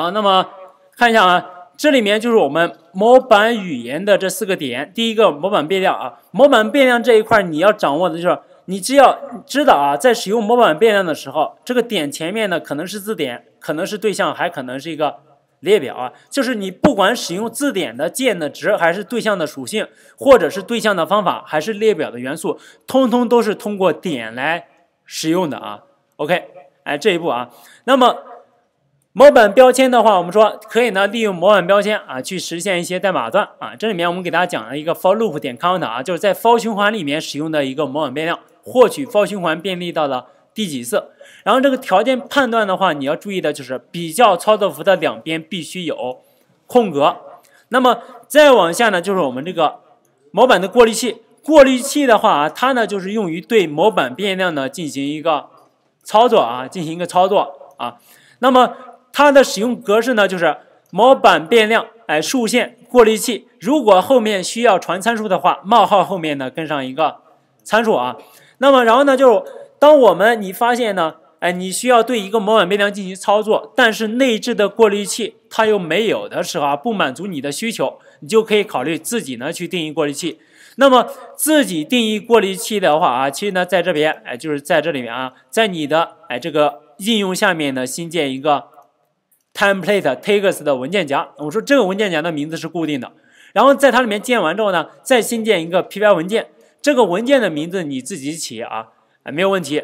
好，那么看一下啊，这里面就是我们模板语言的这四个点。第一个模板变量啊，模板变量这一块你要掌握的就是，你只要知道啊，在使用模板变量的时候，这个点前面呢可能是字典，可能是对象，还可能是一个列表啊。就是你不管使用字典的键的值，还是对象的属性，或者是对象的方法，还是列表的元素，通通都是通过点来使用的啊。OK，哎，这一步啊，那么。模板标签的话，我们说可以呢，利用模板标签啊，去实现一些代码段啊。这里面我们给大家讲了一个 for loop 点 count 啊，就是在 for 循环里面使用的一个模板变量，获取 for 循环便利到了第几次。然后这个条件判断的话，你要注意的就是比较操作符的两边必须有空格。那么再往下呢，就是我们这个模板的过滤器。过滤器的话啊，它呢就是用于对模板变量呢进行一个操作啊，进行一个操作啊。那么它的使用格式呢，就是模板变量，哎，竖线过滤器。如果后面需要传参数的话，冒号后面呢跟上一个参数啊。那么，然后呢，就是当我们你发现呢，哎，你需要对一个模板变量进行操作，但是内置的过滤器它又没有的时候啊，不满足你的需求，你就可以考虑自己呢去定义过滤器。那么，自己定义过滤器的话啊，其实呢，在这边，哎，就是在这里面啊，在你的哎这个应用下面呢，新建一个。template tags 的文件夹，我说这个文件夹的名字是固定的，然后在它里面建完之后呢，再新建一个 py 文件，这个文件的名字你自己起啊，啊没有问题。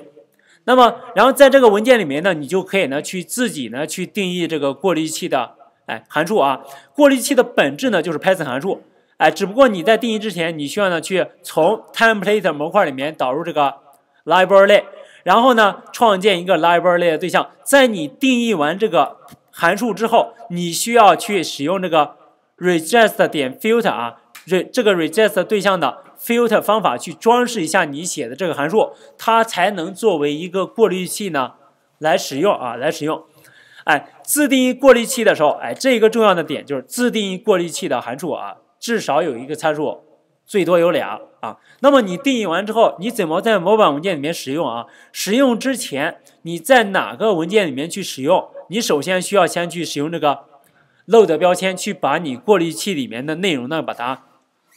那么，然后在这个文件里面呢，你就可以呢去自己呢去定义这个过滤器的哎函数啊，过滤器的本质呢就是 python 函数，哎，只不过你在定义之前，你需要呢去从 template 模块里面导入这个 library，然后呢创建一个 library 的对象，在你定义完这个。函数之后，你需要去使用这个 register 点 filter 啊，这这个 register 对象的 filter 方法去装饰一下你写的这个函数，它才能作为一个过滤器呢来使用啊来使用。哎，自定义过滤器的时候，哎，这一个重要的点就是自定义过滤器的函数啊，至少有一个参数，最多有俩啊。那么你定义完之后，你怎么在模板文件里面使用啊？使用之前，你在哪个文件里面去使用？你首先需要先去使用这个 load 标签去把你过滤器里面的内容呢，把它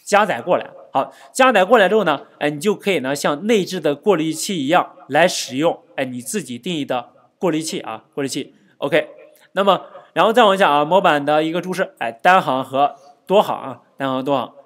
加载过来。好，加载过来之后呢，哎，你就可以呢像内置的过滤器一样来使用，哎，你自己定义的过滤器啊，过滤器。OK，那么然后再往下啊，模板的一个注释，哎，单行和多行啊，单行和多行。